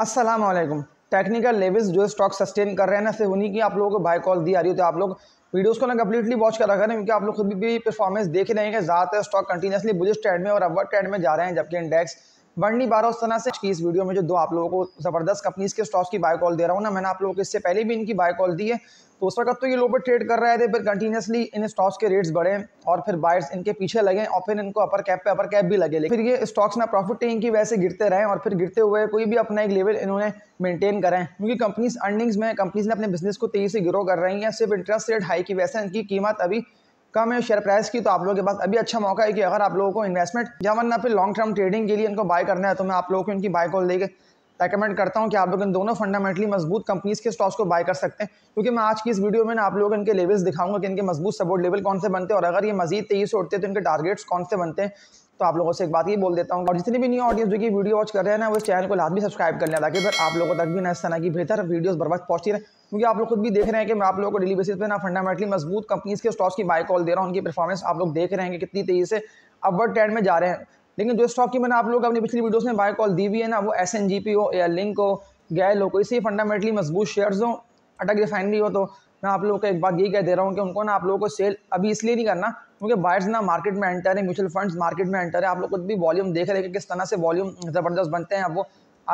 Aslam technical levels जो stock sustain कर रहे हैं ना से उन्हीं की आप लोगों को बाय कॉल दी आ रही होती है तो आप लोग वीडियोस को ना कंप्लीटली वॉच करा करें क्योंकि आप लोग खुद भी परफॉर्मेंस देख रहे हैं कि ज़्यादातर स्टॉक कंटिन्यूसली बुलिश ट्रेंड में और अवर ट्रेंड में जा रहे हैं जबकि इंडेक्स बढ़नी बारह उस तरह से इस वीडियो में जो दो आप लोगों को ज़बरदस्त कंपनीज के स्टॉक्स की बाय कॉल दे रहा हूँ ना मैंने आप लोगों को इससे पहले भी इनकी बाय कॉल दी है तो उस वक्त तो ये लोग ट्रेड कर रहे थे फिर कंटिन्यूसली इन स्टॉक्स के रेट्स बढ़े और फिर बायर्स इनके पीछे लगे और फिर इनको अपर कैप पे अपर कैप भी लगे फिर ये स्टॉक्स ना प्रॉफिट टेकिंग की वजह से गिरते रहे और फिर गिरते हुए कोई भी अपना एक लेवल इन्होंने मेंटेन करें क्योंकि कंपनीज अर्निंग्स में कंपनीज ने अपने बिजनेस को तेजी से ग्रो कर रही है सिर्फ इंटरेस्ट रेट हाई की वजह से इनकी कीमत अभी कम है शेयर प्राइस की तो आप लोगों के पास अभी अच्छा मौका है कि अगर आप लोगों को इन्वेस्टमेंट या वरना फिर लॉन्ग टर्म ट्रेडिंग के लिए इनको बाय करना है तो मैं आप लोगों को इनकी बाय कॉल देकर रेकमेंड करता हूँ कि आप लोग इन दोनों फंडामेंटली मजबूत कंपनीज़ के स्टॉक्स को बाय कर सकते हैं क्योंकि मैं आज की इस वीडियो में ना आप लोगों इनके लेवल्स दिखाऊंगा कि इनके मजबूत सपोर्ट लेवल कौन से बनते हैं और अगर ये मजीद से उठते हैं तो इनके टारगेट्स कौन से बनते हैं तो आप लोगों से एक बात ये बोल देता हूँ और जितनी भी न्यू ऑडियंस जो कि वीडियो वॉच कर रहे हैं ना उस चैनल को भी सब्सक्राइब कर लिया ताकि फिर आप लोगों तक भी ना इस तरह की बेहतर वीडियोस बर्बाद पहुंचती रहे क्योंकि आप लोग खुद भी देख रहे हैं कि मैं आप लोगों को डेली बेसिस पे ना फंडामेंटली मजबूत कंपनीज के स्टॉक्स की बाय कॉल दे रहा हूँ उनकी परफॉर्मेंस आप लोग देख रहे हैं कि कितनी तेजी से अपवर्ड ट्रेंड में जा रहे हैं लेकिन जो स्टॉक की मैंने आप लोग अपनी पिछली वीडियोस में बाय कॉल दी हुई है ना वो एस एन जी पी हो या लिंक हो गैल हो कोई सी फंडामेंटली मजबूत शेयर्स हो अटक रिफाइनरी हो तो मैं आप लोगों को एक बात यही कह दे रहा हूँ कि उनको ना आप लोगों को सेल अभी इसलिए नहीं करना क्योंकि बायर्स ना मार्केट में एंटर है म्यूचुअल फंड्स मार्केट में एंटर है आप लोग खुद भी वॉल्यूम देख रहे हैं कि किस तरह से वॉल्यूम ज़बरदस्त बनते हैं अब वो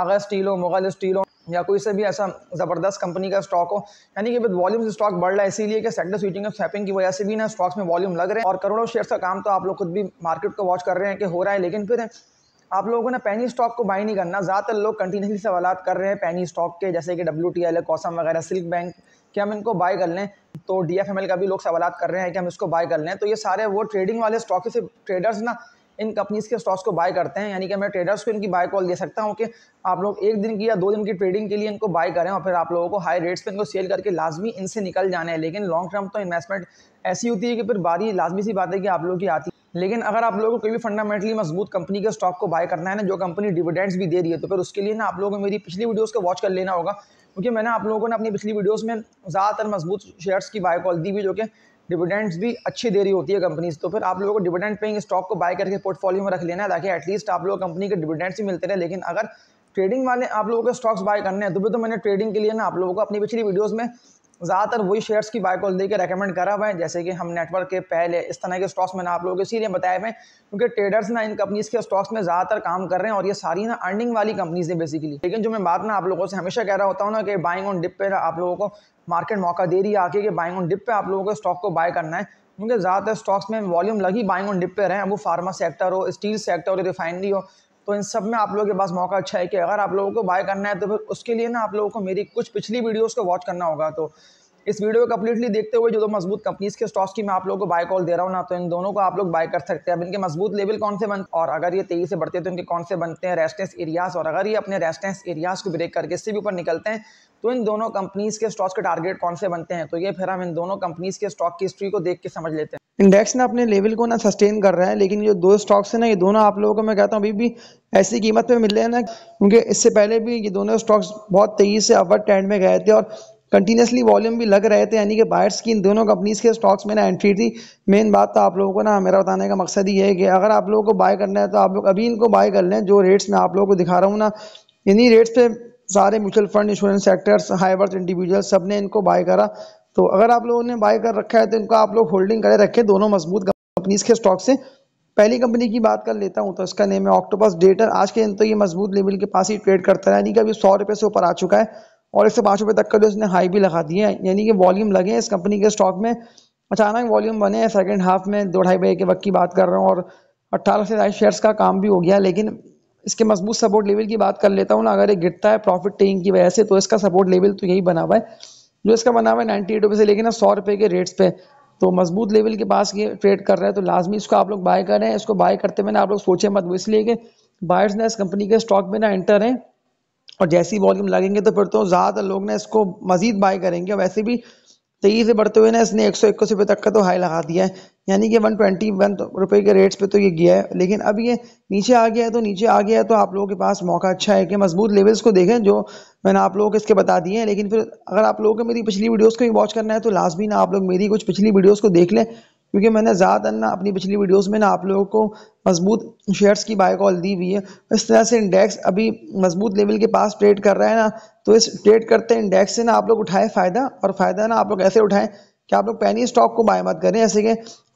आगा स्टील हो मुगल स्टील हो या कोई से भी ऐसा ज़बरदस्त कंपनी का स्टॉक हो यानी कि विद वॉल्यूम स्टॉक बढ़ रहा है इसीलिए कि सेक्टर स्वीटिंग और स्वैपिंग की वजह से भी ना स्टॉक्स में वॉल्यूम लग रहे हैं और करोड़ों शेयर्स का काम तो आप लोग खुद भी मार्केट को वॉच कर रहे हैं कि हो रहा है लेकिन फिर आप लोगों ने पैनी स्टॉक को बाई नहीं करना ज़्यादातर लोग कंटिन्यूसली सवाल कर रहे हैं पैनी स्टॉक के जैसे कि डब्ल्यू टी एल कौसम वगैरह सिल्क बैंक कि हम इनको बाय कर लें तो डी एफ एम एल का भी लोग सवाल कर रहे हैं कि हम इसको बाय कर लें तो ये सारे वो ट्रेडिंग वाले स्टॉक से ट्रेडर्स ना इन कंपनीज़ के स्टॉक्स को बाय करते हैं यानी कि मैं ट्रेडर्स को इनकी बाय कॉल दे सकता हूँ कि आप लोग एक दिन की या दो दिन की ट्रेडिंग के लिए इनको बाय करें और फिर आप लोगों को हाई रेट्स पर इनको सेल करके लाजमी इनसे निकल जाना है लेकिन लॉन्ग टर्म तो इन्वेस्टमेंट ऐसी होती है कि फिर बारी लाजमी सी बात है कि आप लोगों की आती है लेकिन अगर आप लोगों को कोई भी फंडामेंटली मजबूत कंपनी के स्टॉक को बाय करना है ना जो कंपनी डिविडेंड्स भी दे रही है तो फिर उसके लिए ना आप लोगों को मेरी पिछली वीडियोस को वॉच कर लेना होगा क्योंकि मैंने आप लोगों ने अपनी पिछली वीडियोस में ज़्यादातर मजबूत शेयर्स की बाय कॉल दी हुई जो कि डिविडेंड्स भी अच्छी दे रही होती है कंपनीज तो फिर आप लोगों को डिविडेंड पेइंग स्टॉक को बाय करके पोर्टफोलियो में रख लेना है ताकि एटलीस्ट आप लोग कंपनी के डिविडेंड्स ही मिलते रहे लेकिन अगर ट्रेडिंग वाले आप लोगों को स्टॉक्स बाय करने हैं तो भी तो मैंने ट्रेडिंग के लिए ना आप लोगों को अपनी पिछली वीडियोज़ में ज़्यादातर वही शेयर्स की बाय कॉल देकर रेकमेंड करा हुआ है जैसे कि हम नेटवर्क के पहले इस तरह के स्टॉक्स मैंने आप लोगों को इसीलिए बताए हुए क्योंकि ट्रेडर्स ना इन कंपनीज के स्टॉक्स में ज़्यादातर काम कर रहे हैं और ये सारी ना अर्निंग वाली कंपनीज हैं बेसिकली लेकिन जो मैं बात ना आप लोगों से हमेशा कह रहा होता हूँ ना कि बाइंग ऑन डिप पर आप लोगों को मार्केट मौका दे रही है आके कि बाइंग ऑन डिप पे आप लोगों को स्टॉक को बाय करना है क्योंकि ज़्यादातर स्टॉक्स में वॉल्यूम लगी बाइंग ऑन डिप पे रहे वो फार्मा सेक्टर हो स्टील सेक्टर हो रिफाइनरी हो तो इन सब में आप लोगों के पास मौका अच्छा है कि अगर आप लोगों को बाय करना है तो फिर उसके लिए ना आप लोगों को मेरी कुछ पिछली वीडियोज़ को वॉच करना होगा तो इस वीडियो को कम्प्लीटली देखते हुए जो दो मजबूत कंपनीज के स्टॉक्स की मैं आप लोगों को बाय कॉल दे रहा हूँ ना तो इन दोनों को आप लोग बाय कर सकते हैं अब इनके मजबूत लेवल कौन से बनते और अगर ये तेजी से बढ़ते हैं तो इनके कौन से बनते हैं रेस्टेंस एरियाज और अगर ये अपने रेस्टेंस एरियाज को ब्रेक करके इससे भी ऊपर निकलते हैं तो इन दोनों कंपनीज के स्टॉक्स के टारगेट कौन से बनते हैं तो ये फिर हम इन दोनों कंपनीज के स्टॉक की हिस्ट्री को देख के समझ लेते हैं इंडेक्स ने अपने लेवल को ना सस्टेन कर रहा है लेकिन ये दो स्टॉक्स है ना ये दोनों आप लोगों को मैं कहता हूँ अभी भी ऐसी कीमत पे मिल रहे हैं ना क्योंकि इससे पहले भी ये दोनों स्टॉक्स बहुत तेजी से अपर ट्रेंड में गए थे और कंटिन्यूसली वॉल्यूम भी लग रहे थे यानी कि बायर्स की इन दोनों कंपनीज़ के स्टॉक्स में ना एंट्री थी मेन बात तो आप लोगों को ना मेरा बताने का मकसद ये है कि अगर आप लोगों को बाय करना है तो आप लोग अभी इनको बाय कर लें जो रेट्स मैं आप लोगों को दिखा रहा हूँ ना इन्हीं रेट्स पे सारे mutual fund insurance sectors high worth individual सब ने इनको बाय करा तो अगर आप लोगों ने बाय कर रखा है तो इनको आप लोग होल्डिंग करे रखे दोनों मजबूत कंपनीज के स्टॉक से पहली कंपनी की बात कर लेता हूँ तो इसका नेम है ऑक्टोपस डेटर आज के दिन तो ये मजबूत लेवल के पास ही ट्रेड करता है यानी कि अभी सौ रुपये से ऊपर आ चुका है और एक सौ पाँच रुपये तक का जो इसने हाई भी लगा दिए है यानी कि वॉल्यूम लगे हैं इस कंपनी के स्टॉक में अचानक वॉल्यूम बने हैं सेकेंड हाफ में दो ढाई बजे के वक्त की बात कर रहा हूँ और अट्ठारह से ढाई शेयर्स का काम भी हो गया लेकिन इसके मजबूत सपोर्ट लेवल की बात कर लेता हूँ ना अगर ये गिरता है प्रॉफिट टेकिंग की वजह से तो इसका सपोर्ट लेवल तो यही बना हुआ है जो इसका बना हुआ है नाइन्टी एट रुपये से लेकिन सौ रुपये के रेट्स पे तो मजबूत लेवल के पास ये ट्रेड कर रहा है तो लाजमी इसको आप लोग बाय करें इसको बाय करते हुए ना आप लोग सोचे मत वो इसलिए कि बायर्स ने इस कंपनी के स्टॉक में ना एंटर हैं और जैसी वॉल्यूम लगेंगे तो फिर तो ज़्यादातर लोग ना इसको मज़ीद बाय करेंगे और वैसे भी तेजी से बढ़ते हुए ना इसने एक सौ इक्कीस रुपये तक का तो हाई लगा दिया है यानी कि वन ट्वेंटी वन रुपये के रेट्स पे तो ये गया है लेकिन अब ये नीचे आ गया है तो नीचे आ गया है तो आप लोगों के पास मौका अच्छा है कि मजबूत लेवल्स को देखें जो मैंने आप लोगों को इसके बता दिए हैं लेकिन फिर अगर आप लोगों को मेरी पिछली वीडियोज़ को भी वॉच करना है तो लाजमी ना आप लोग मेरी कुछ पिछली वीडियोज़ को देख लें क्योंकि मैंने ज़्यादा ना अपनी पिछली वीडियोस में ना आप लोगों को मजबूत शेयर्स की बाय कॉल दी हुई है इस तरह से इंडेक्स अभी मजबूत लेवल के पास ट्रेड कर रहा है ना तो इस ट्रेड करते इंडेक्स से ना आप लोग उठाएं फ़ायदा और फ़ायदा ना आप लोग ऐसे उठाएं कि आप लोग पैनी स्टॉक को बाय मत करें जैसे कि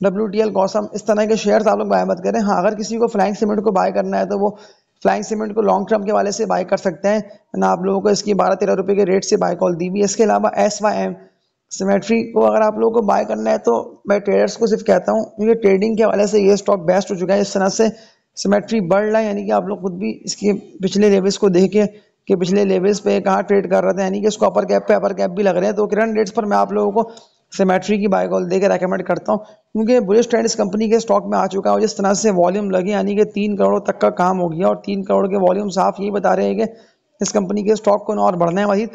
डब्ल्यू टी एल गौसम इस तरह के शेयर्स आप लोग बाय मत करें हाँ अगर किसी को फ्लाइंग सीमेंट को बाय करना है तो वो फ्लाइंग सीमेंट को लॉन्ग टर्म के वाले से बाय कर सकते हैं ना आप लोगों को इसकी बारह तेरह रुपये के रेट से बाय कॉल दी हुई है इसके अलावा एस वाई एम सिमेट्री को अगर आप लोगों को बाय करना है तो मैं ट्रेडर्स को सिर्फ कहता हूँ क्योंकि ट्रेडिंग के हवाले से ये स्टॉक बेस्ट हो चुका है इस तरह से सिमेट्री बढ़ रहा है यानी कि आप लोग खुद भी इसके पिछले लेवल्स को देख के कि पिछले लेवल्स पे कहाँ ट्रेड कर रहे थे यानी कि इसको अपर कैप पे अपर कैप भी लग रहे हैं तो करंट रेट्स पर मैं आप लोगों को सिमेट्री की बाय कॉल देकर रेकमेंड करता हूँ क्योंकि बुलिस ट्रेंड इस कंपनी के स्टॉक में आ चुका है और जिस तरह से वॉल्यूम लगे यानी कि तीन करोड़ तक का काम हो गया और तीन करोड़ के वॉल्यूम साफ यही बता रहे हैं कि इस कंपनी के स्टॉक को और बढ़ना है वही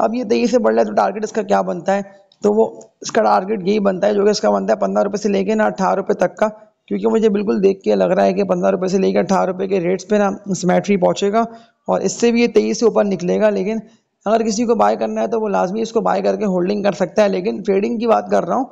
अब ये तेजी से बढ़ रहा है तो टारगेट इसका क्या बनता है तो वो इसका टारगेट यही बनता है जो कि इसका बनता है पंद्रह रुपये से लेके ना अठारह रुपये तक का क्योंकि मुझे बिल्कुल देख के लग रहा है कि पंद्रह रुपये से लेकर अठारह रुपये के रेट्स पे ना सिमेट्री पहुँचेगा और इससे भी ये तेईस से ऊपर निकलेगा लेकिन अगर किसी को बाय करना है तो वो लाजमी इसको बाय करके होल्डिंग कर सकता है लेकिन ट्रेडिंग की बात कर रहा हूँ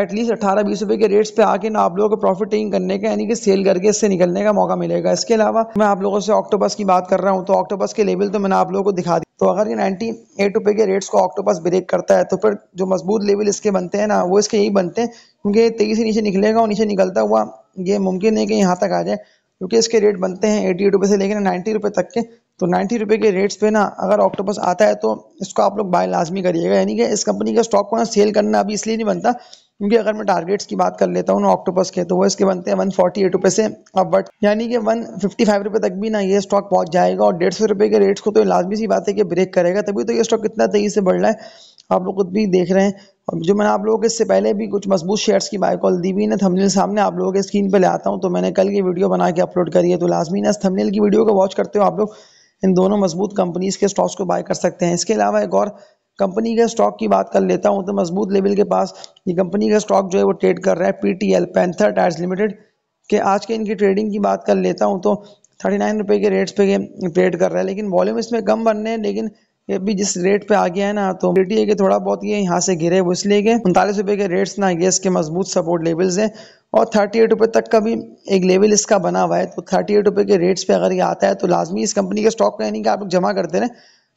एटलीस्ट अट्ठारह बीस रुपये के रेट्स पे आके ना आप लोगों को प्रॉफिट टेकिंग करने का यानी कि सेल करके इससे निकलने का मौका मिलेगा इसके अलावा मैं आप लोगों से ऑक्टोबस की बात कर रहा हूँ तो ऑक्टोबस के लेवल तो मैंने आप लोगों को दिखा दिया तो अगर ये नाइन्टी एट रुपये के रेट्स को ऑक्टोपस ब्रेक करता है तो फिर जो मजबूत लेवल इसके बनते हैं ना वो इसके यही बनते हैं क्योंकि तेजी से नीचे निकलेगा और नीचे निकलता हुआ ये मुमकिन है कि यहाँ तक आ जाए क्योंकि इसके रेट बनते हैं एटी एट रुपये से लेकर नाइन्टी रुपये तक के तो नाइन्टी रुपये के रेट्स पे ना अगर ऑक्टोपस आता है तो इसको आप लोग बाय लाजमी करिएगा यानी कि इस कंपनी का स्टॉक को ना सेल करना अभी इसलिए नहीं बनता क्योंकि अगर मैं टारगेट्स की बात कर लेता हूँ ना ऑक्टोपस के तो वो इसके बनते हैं वन फोर्टी एट रुपये से अपवर्ड यानी कि वन फिफ्टी फाइव रुपये तक भी ना ये स्टॉक पहुँच जाएगा और डेढ़ सौ रुपये के रेट्स को तो लाजमी सी बात है कि ब्रेक करेगा तभी तो ये स्टॉक कितना तेज़ी से बढ़ रहा है आप लोग खुद भी देख रहे हैं जो मैंने आप लोगों के इससे पहले भी कुछ मजबूत शेयर्स की बाय कॉल दी हुई ना थमनेल सामने आप लोगों के स्क्रीन पर ले आता हूँ तो मैंने कल की वीडियो बना के अपलोड करी है तो लाजमी ना थमनेल की वीडियो को वॉच करते हो आप लोग इन दोनों मजबूत कंपनीज के स्टॉक्स को बाय कर सकते हैं इसके अलावा एक और कंपनी के स्टॉक की बात कर लेता हूँ तो मजबूत लेवल के पास ये कंपनी का स्टॉक जो है वो ट्रेड कर रहा है पीटीएल पैंथर टायर्स लिमिटेड के आज के इनकी ट्रेडिंग की बात कर लेता हूँ तो थर्टी नाइन रुपये के रेट्स पे ट्रेड कर रहा है लेकिन वॉल्यूम इसमें कम बन रहे हैं लेकिन ये भी जिस रेट पे आ गया है ना तो रेटी है कि थोड़ा बहुत ये यहाँ से घिरे वो इसलिए कि उनतालीस रुपये के रेट्स ना ये इसके मजबूत सपोर्ट लेवल्स हैं और थर्टी एट रुपये तक का भी एक लेवल इसका बना हुआ है तो थर्टी एट रुपये के रेट्स पे अगर ये आता है तो लाजमी इस कंपनी के स्टॉक का यानी कि आप लोग जमा करते रहे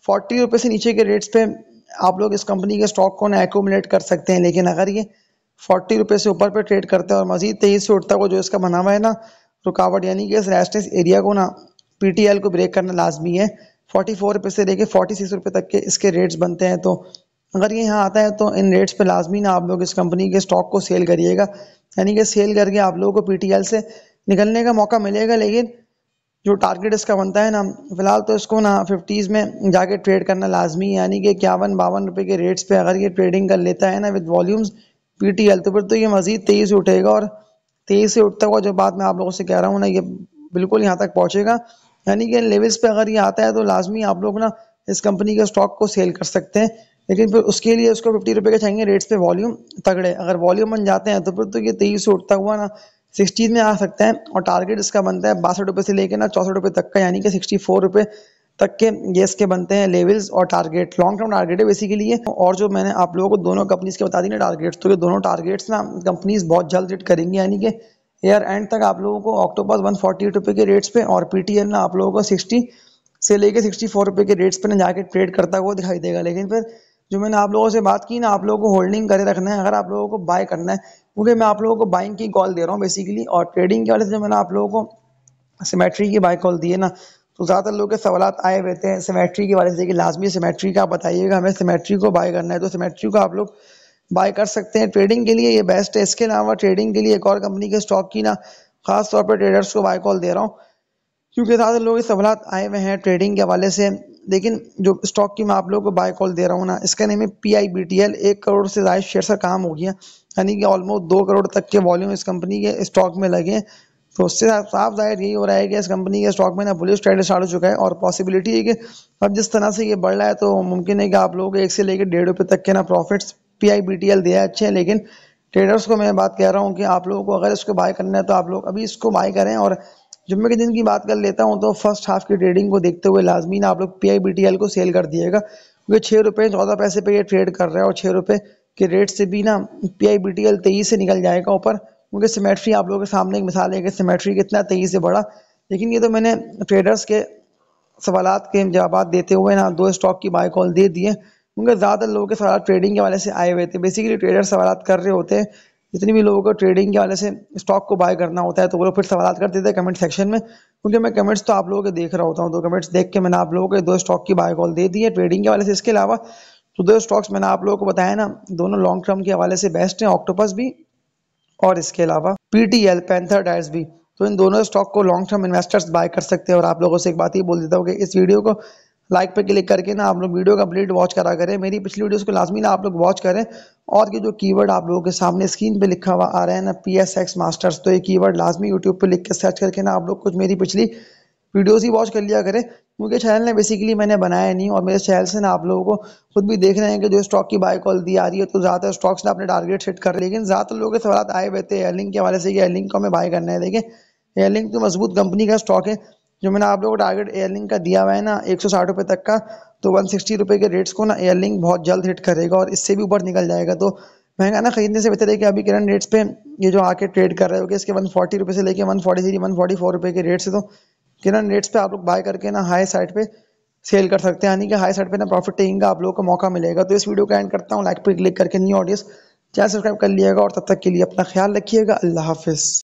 फोर्टी रुपये से नीचे के रेट्स पे आप लोग इस कंपनी के स्टॉक को ना एकोमलेट कर सकते हैं लेकिन अगर ये फोर्टी रुपये से ऊपर पे ट्रेड करते हैं और मजीद तेईस से उठता को जो इसका बना हुआ है ना रुकावट यानी कि इस रेस्ट एरिया को ना पी को ब्रेक करना लाजमी है फोर्टी फोर रुपये से लेके फोर्टी सिक्स रुपये तक के इसके रेट्स बनते हैं तो अगर ये यहाँ आता है तो इन रेट्स पे लाजमी ना आप लोग इस कंपनी के स्टॉक को सेल करिएगा यानी कि सेल करके आप लोगों को पी से निकलने का मौका मिलेगा लेकिन जो टारगेट इसका बनता है ना फिलहाल तो इसको ना फिफ्टीज़ में जाके ट्रेड करना लाजमी है यानी कि इक्यावन बावन रुपये के रेट्स पे अगर ये ट्रेडिंग कर लेता है ना with volumes P T L तो फिर तो ये मज़ीद तेज़ उठेगा और तेज़ से उठता हुआ जो बात मैं आप लोगों से कह रहा हूँ ना ये बिल्कुल यहाँ तक पहुँचेगा यानी कि लेवल्स पर अगर ये आता है तो लाजमी आप लोग ना इस कंपनी के स्टॉक को सेल कर सकते हैं लेकिन फिर उसके लिए उसको फिफ्टी रुपये के चाहिए रेट्स पर वॉल्यूम तगड़े अगर वॉल्यूम बन जाते हैं तो फिर तो ये तेईस से उठता हुआ ना सिक्सटीज में आ सकता है और टारगेट इसका बनता है बासठ रुपये से लेकर ना चौसठ रुपये तक का यानी कि सिक्सटी फोर रुपये तक के ये इसके बनते हैं लेवल्स और टारगेट लॉन्ग टर्म टारगेट है बेसिकली ये और जो मैंने आप लोगों को दोनों कंपनीज के बता दी ना टारगेट्स तो ये दोनों टारगेट्स ना कंपनीज बहुत जल्द रेट करेंगी यानी कि एयर एंड तक आप लोगों को ऑक्टोबर वन फोर्टी रुपये के रेट्स पे और पी ना आप लोगों को सिक्सटी से लेकर सिक्सटी फोर रुपये के रेट्स पर ना जाके ट्रेड करता हुआ दिखाई देगा लेकिन फिर जो मैंने आप लोगों से बात की ना आप लोगों को होल्डिंग करे रखना है अगर आप लोगों को बाय करना है क्योंकि मैं आप लोगों को बाइंग की कॉल दे रहा हूँ बेसिकली और ट्रेडिंग के वाले से जो मैंने आप लोगों को सीमेट्री की बाय कॉल दी है ना तो ज़्यादातर लोग के सवाल आए हुए थे सीमेट्री के वाले से कि लाजमी सीमेट्री का आप बताइएगा हमें सीमेट्री को बाय करना है तो सीमेट्री को आप लोग बाय कर सकते हैं ट्रेडिंग के लिए ये बेस्ट है इसके अलावा ट्रेडिंग के लिए एक और कंपनी के स्टॉक की ना खास तौर पर ट्रेडर्स को बाय कॉल दे रहा हूँ क्योंकि ज़्यादातर लोग सवाल आए हुए हैं ट्रेडिंग के हवाले से लेकिन जो स्टॉक की मैं आप लोगों को बाय कॉल दे रहा हूँ ना इसका नेम है P I B T L एक करोड़ से ज़्यादा शेयर से काम हो गया यानी कि ऑलमोस्ट दो करोड़ तक के वॉल्यूम इस कंपनी के स्टॉक में लगे तो उससे साफ जाहिर यही हो रहा है कि इस कंपनी के स्टॉक में ना बुलिश ट्रेड स्टार्ट हो चुका है और पॉसिबिलिटी है कि अब जिस तरह से ये बढ़ रहा है तो मुमकिन है कि आप लोगों को एक से लेकर डेढ़ रुपये तक के ना profits P I B T L दिया है अच्छे हैं लेकिन ट्रेडर्स को मैं बात कह रहा हूँ कि आप लोगों को अगर इसको बाय करना है तो आप लोग अभी इसको बाय करें और जुम्मे के दिन की बात कर लेता हूँ तो फर्स्ट हाफ की ट्रेडिंग को देखते हुए लाजमी आप लोग पी आई बी एल को सेल कर दिएगा क्योंकि छः रुपये चौदह पैसे पे ये ट्रेड कर रहा है और छः रुपये के रेट से भी ना P I B T L तेईस से निकल जाएगा ऊपर क्योंकि सीमेट्री आप लोगों के सामने एक मिसाल है कि सीमेट्री कितना तेईस से बढ़ा लेकिन ये तो मैंने ट्रेडर्स के सवाल के जवाब देते हुए ना दो स्टॉक की बाई कॉल दे दिए क्योंकि ज़्यादातर लोगों के सवाल ट्रेडिंग के वाले से आए हुए थे बेसिकली ट्रेडर सवाल कर रहे होते हैं जितने भी लोगों को ट्रेडिंग के वाले से स्टॉक को बाय करना होता है तो वो लोग फिर सवाल कर देते हैं कमेंट सेक्शन में क्योंकि मैं कमेंट्स तो आप लोगों के देख रहा होता हूँ तो कमेंट्स देख के मैंने आप लोगों को दो स्टॉक की बाय कॉल दे दी है ट्रेडिंग के वाले से इसके अलावा तो दो स्टॉक्स मैंने आप लोगों को बताया ना दोनों लॉन्ग टर्म के हवाले से बेस्ट हैं ऑक्टोपस भी और इसके अलावा पीटीएल पैंथर डायर्स भी तो इन दोनों स्टॉक को लॉन्ग टर्म इन्वेस्टर्स बाय कर सकते हैं और आप लोगों से एक बात ही बोल देता हूँ कि इस वीडियो को लाइक पे क्लिक करके ना आप लोग वीडियो का अपडेट वॉच करा करें मेरी पिछली वीडियोस को लाजमी ना आप लोग वॉच करें और ये जो कीवर्ड आप लोगों के सामने स्क्रीन पे लिखा हुआ आ रहा है ना पी एस एक्स मास्टर्स तो ये कीवर्ड लाजमी यूट्यूब पे लिख के सर्च करके ना आप लोग कुछ मेरी पिछली वीडियोस ही वॉच कर लिया करें क्योंकि चैनल ने बेसिकली मैंने बनाया नहीं और मेरे चैनल से ना आप लोगों को खुद भी देख रहे हैं कि जो स्टॉक की बाय कॉल दी आ रही है तो ज़्यादातर स्टॉक्स ने अपने टारगेट सेट कर लेकिन ज़्यादातर लोगों के सवाल आए हुए थे एयरलिंग के हवाले से कि एयरलिंग को हमें बाय करना है देखें एयरलिंग तो मजबूत कंपनी का स्टॉक है जो मैंने आप लोगों को टारगेट एयरलिंग का दिया हुआ है ना एक सौ तक का तो वन सिक्सटी के रेट्स को ना एयरलिंग बहुत जल्द हिट करेगा और इससे भी ऊपर निकल जाएगा तो महंगा ना खरीदने से बेहतर है कि अभी करंट रेट्स पे ये जो आके ट्रेड कर रहे हो कि इसके वन फोर्टी रुपये से लेके one forty three one forty four रुपये के रेट से तो किरण रेट्स पे आप लोग बाय करके ना हाई साइड पे सेल कर सकते हैं यानी कि हाई साइड पे ना प्रॉफिट टेकिंग का आप लोगों को मौका मिलेगा तो इस वीडियो का एंड करता हूँ लाइक पे क्लिक करके न्यू ऑडियंस चैनल सब्सक्राइब कर लिएगा और तब तक के लिए अपना ख्याल रखिएगा अल्लाह हाफिज़